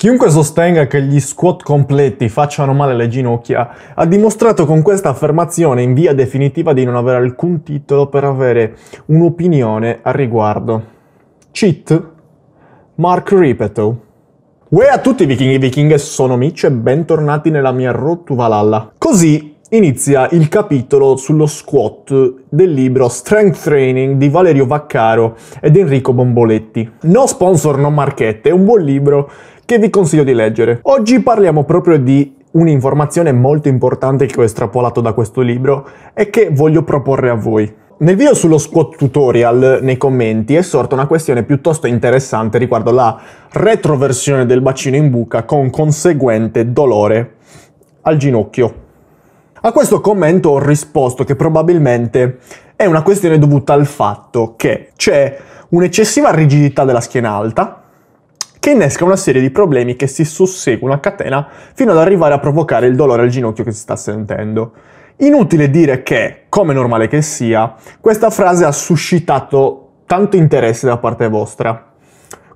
Chiunque sostenga che gli squat completi facciano male alle ginocchia ha dimostrato con questa affermazione in via definitiva di non avere alcun titolo per avere un'opinione al riguardo. Cheat Mark Ripeto Uè a tutti vichinghi e vichinghe, sono Mitch e bentornati nella mia Valhalla. Così inizia il capitolo sullo squat del libro Strength Training di Valerio Vaccaro ed Enrico Bomboletti. No sponsor, no marchette, è un buon libro che vi consiglio di leggere. Oggi parliamo proprio di un'informazione molto importante che ho estrapolato da questo libro e che voglio proporre a voi. Nel video sullo squat tutorial nei commenti è sorta una questione piuttosto interessante riguardo la retroversione del bacino in buca con conseguente dolore al ginocchio. A questo commento ho risposto che probabilmente è una questione dovuta al fatto che c'è un'eccessiva rigidità della schiena alta, che innesca una serie di problemi che si susseguono a catena fino ad arrivare a provocare il dolore al ginocchio che si sta sentendo. Inutile dire che, come normale che sia, questa frase ha suscitato tanto interesse da parte vostra.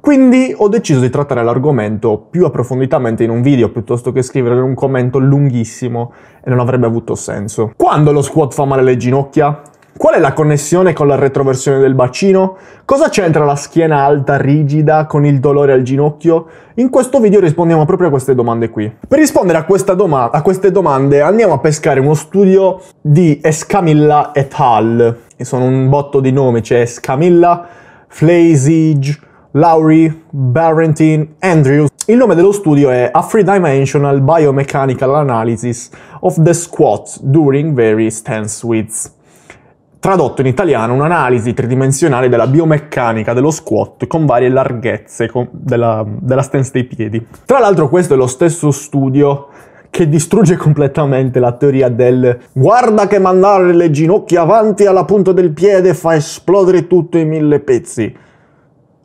Quindi ho deciso di trattare l'argomento più approfonditamente in un video piuttosto che scrivere un commento lunghissimo e non avrebbe avuto senso. Quando lo squat fa male alle ginocchia? Qual è la connessione con la retroversione del bacino? Cosa c'entra la schiena alta rigida con il dolore al ginocchio? In questo video rispondiamo proprio a queste domande qui. Per rispondere a, doma a queste domande andiamo a pescare uno studio di Escamilla et al. E sono un botto di nomi, c'è Escamilla, Fleisig, Lowry, Barrington, Andrews. Il nome dello studio è A Three-Dimensional Biomechanical Analysis of the Squat During Various Stance Widths tradotto in italiano un'analisi tridimensionale della biomeccanica dello squat con varie larghezze con della, della stance dei piedi. Tra l'altro questo è lo stesso studio che distrugge completamente la teoria del guarda che mandare le ginocchia avanti alla punta del piede fa esplodere tutto in mille pezzi.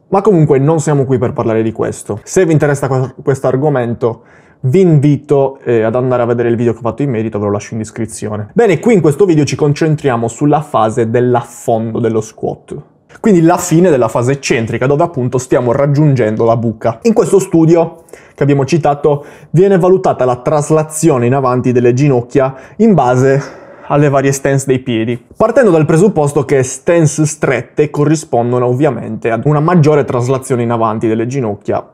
Ma comunque non siamo qui per parlare di questo. Se vi interessa questo argomento, vi invito eh, ad andare a vedere il video che ho fatto in merito, ve lo lascio in descrizione. Bene, qui in questo video ci concentriamo sulla fase dell'affondo dello squat. Quindi la fine della fase eccentrica, dove appunto stiamo raggiungendo la buca. In questo studio che abbiamo citato viene valutata la traslazione in avanti delle ginocchia in base alle varie stance dei piedi, partendo dal presupposto che stance strette corrispondono ovviamente ad una maggiore traslazione in avanti delle ginocchia,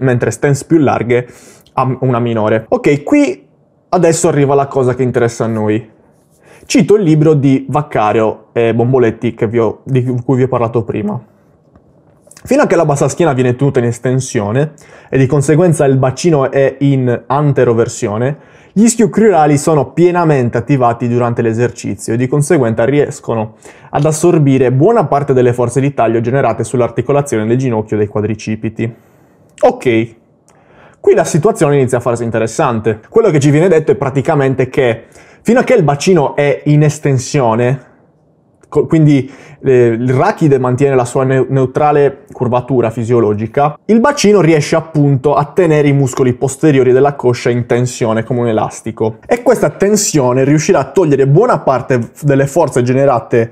mentre stance più larghe una minore. Ok, qui adesso arriva la cosa che interessa a noi. Cito il libro di Vaccario e Bomboletti ho, di cui vi ho parlato prima. Fino a che la bassa schiena viene tenuta in estensione e di conseguenza il bacino è in anteroversione, gli schiocchiorali sono pienamente attivati durante l'esercizio e di conseguenza riescono ad assorbire buona parte delle forze di taglio generate sull'articolazione del ginocchio dei quadricipiti. Ok, Qui la situazione inizia a farsi interessante. Quello che ci viene detto è praticamente che fino a che il bacino è in estensione, quindi eh, il rachide mantiene la sua ne- neutrale curvatura fisiologica, il bacino riesce appunto a tenere i muscoli posteriori della coscia in tensione come un elastico e questa tensione riuscirà a togliere buona parte delle forze generate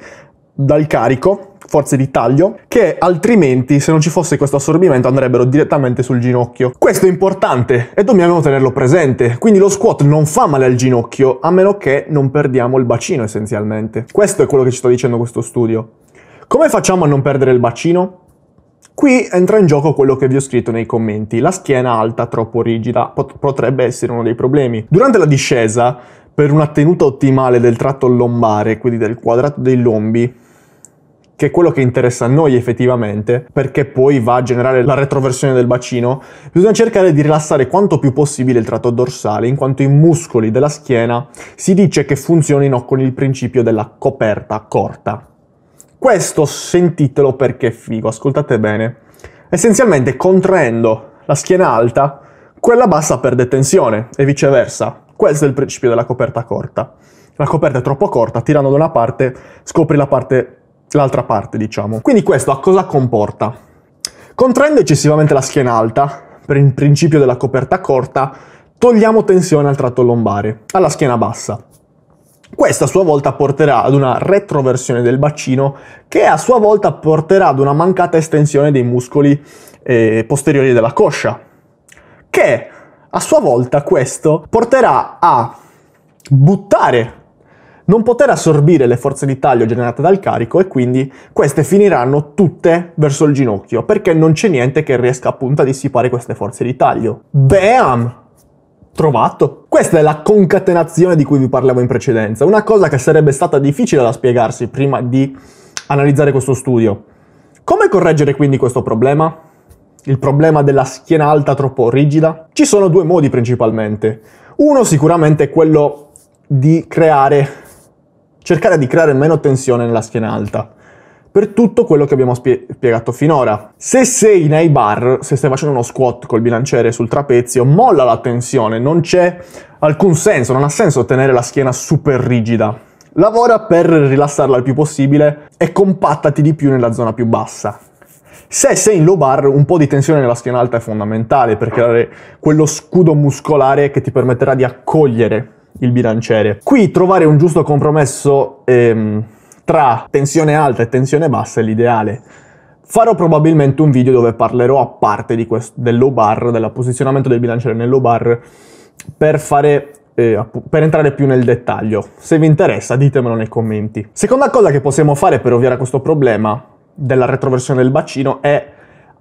dal carico forze di taglio che altrimenti se non ci fosse questo assorbimento andrebbero direttamente sul ginocchio. Questo è importante e dobbiamo tenerlo presente, quindi lo squat non fa male al ginocchio a meno che non perdiamo il bacino essenzialmente. Questo è quello che ci sta dicendo questo studio. Come facciamo a non perdere il bacino? Qui entra in gioco quello che vi ho scritto nei commenti, la schiena alta troppo rigida pot- potrebbe essere uno dei problemi. Durante la discesa, per una tenuta ottimale del tratto lombare, quindi del quadrato dei lombi, che è quello che interessa a noi effettivamente, perché poi va a generare la retroversione del bacino, bisogna cercare di rilassare quanto più possibile il tratto dorsale, in quanto i muscoli della schiena si dice che funzionino con il principio della coperta corta. Questo sentitelo perché è figo, ascoltate bene. Essenzialmente contraendo la schiena alta, quella bassa perde tensione e viceversa. Questo è il principio della coperta corta. La coperta è troppo corta, tirando da una parte scopri la parte l'altra parte, diciamo. Quindi questo a cosa comporta? Contraendo eccessivamente la schiena alta, per il principio della coperta corta, togliamo tensione al tratto lombare, alla schiena bassa. Questa a sua volta porterà ad una retroversione del bacino che a sua volta porterà ad una mancata estensione dei muscoli eh, posteriori della coscia, che a sua volta questo porterà a buttare non poter assorbire le forze di taglio generate dal carico e quindi queste finiranno tutte verso il ginocchio perché non c'è niente che riesca appunto a dissipare queste forze di taglio. Bam! Trovato! Questa è la concatenazione di cui vi parlavo in precedenza, una cosa che sarebbe stata difficile da spiegarsi prima di analizzare questo studio. Come correggere quindi questo problema? Il problema della schiena alta troppo rigida? Ci sono due modi principalmente. Uno sicuramente è quello di creare cercare di creare meno tensione nella schiena alta. Per tutto quello che abbiamo spiegato finora. Se sei nei bar, se stai facendo uno squat col bilanciere sul trapezio, molla la tensione, non c'è alcun senso, non ha senso tenere la schiena super rigida. Lavora per rilassarla il più possibile e compattati di più nella zona più bassa. Se sei in low bar, un po' di tensione nella schiena alta è fondamentale per creare quello scudo muscolare che ti permetterà di accogliere il bilanciere. Qui trovare un giusto compromesso ehm, tra tensione alta e tensione bassa è l'ideale. Farò probabilmente un video dove parlerò a parte questo, del low bar, del posizionamento del bilanciere nel low bar, per, fare, eh, per entrare più nel dettaglio. Se vi interessa ditemelo nei commenti. Seconda cosa che possiamo fare per ovviare a questo problema della retroversione del bacino è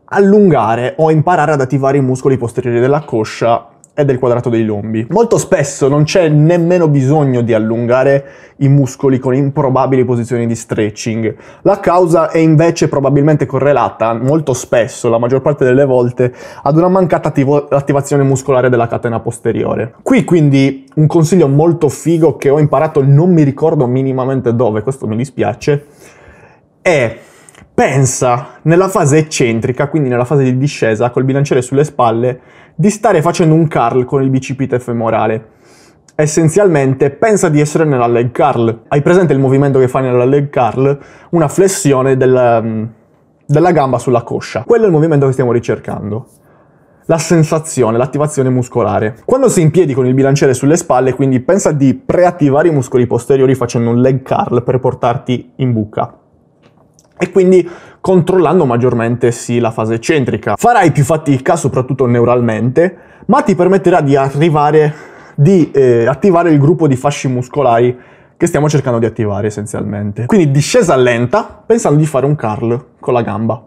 allungare o imparare ad attivare i muscoli posteriori della coscia e del quadrato dei lombi. Molto spesso non c'è nemmeno bisogno di allungare i muscoli con improbabili posizioni di stretching. La causa è invece probabilmente correlata, molto spesso, la maggior parte delle volte, ad una mancata attivo- attivazione muscolare della catena posteriore. Qui quindi un consiglio molto figo che ho imparato, non mi ricordo minimamente dove, questo mi dispiace, è pensa nella fase eccentrica, quindi nella fase di discesa, col bilanciere sulle spalle, di stare facendo un curl con il bicipite femorale. Essenzialmente pensa di essere nella leg curl. Hai presente il movimento che fai nella leg curl? Una flessione del, mm, della gamba sulla coscia. Quello è il movimento che stiamo ricercando. La sensazione, l'attivazione muscolare. Quando sei in piedi con il bilanciere sulle spalle, quindi pensa di preattivare i muscoli posteriori facendo un leg curl per portarti in buca e quindi controllando maggiormente sì la fase eccentrica. Farai più fatica, soprattutto neuralmente, ma ti permetterà di arrivare, di eh, attivare il gruppo di fasci muscolari che stiamo cercando di attivare essenzialmente. Quindi discesa lenta, pensando di fare un curl con la gamba.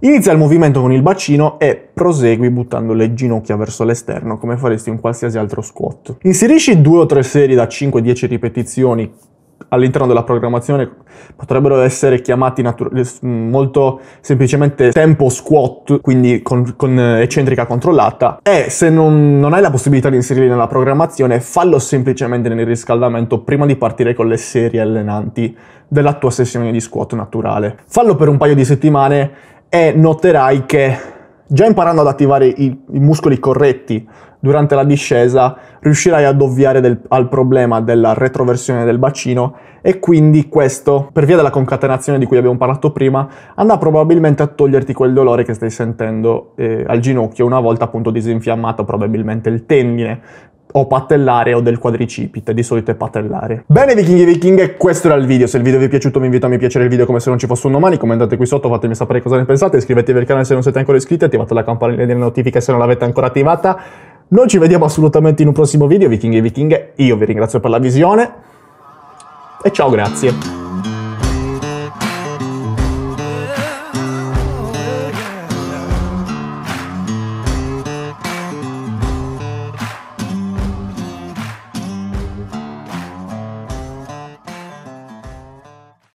Inizia il movimento con il bacino e prosegui buttando le ginocchia verso l'esterno come faresti in qualsiasi altro squat. Inserisci due o tre serie da 5-10 ripetizioni all'interno della programmazione potrebbero essere chiamati mm, molto semplicemente tempo squat, quindi con, con eh, eccentrica controllata, e se non, non, hai la possibilità di inserirli nella programmazione, fallo semplicemente nel riscaldamento prima di partire con le serie allenanti della tua sessione di squat naturale. Fallo per un paio di settimane e noterai che già imparando ad attivare i, i muscoli corretti durante la discesa, riuscirai ad ovviare del, al problema della retroversione del bacino e quindi questo, per via della concatenazione di cui abbiamo parlato prima, andrà probabilmente a toglierti quel dolore che stai sentendo eh, al ginocchio una volta appunto disinfiammato probabilmente il tendine o patellare o del quadricipite, di solito è patellare. Bene vichinghi e vichinghe, questo era il video, se il video vi è piaciuto vi invito a mi piacere il video come se non ci fosse un domani, commentate qui sotto, fatemi sapere cosa ne pensate, iscrivetevi al canale se non siete ancora iscritti, attivate la campanella delle notifiche se non l'avete ancora attivata. Noi ci vediamo assolutamente in un prossimo video, vichinghi e vichinghe, io vi ringrazio per la visione e ciao, grazie.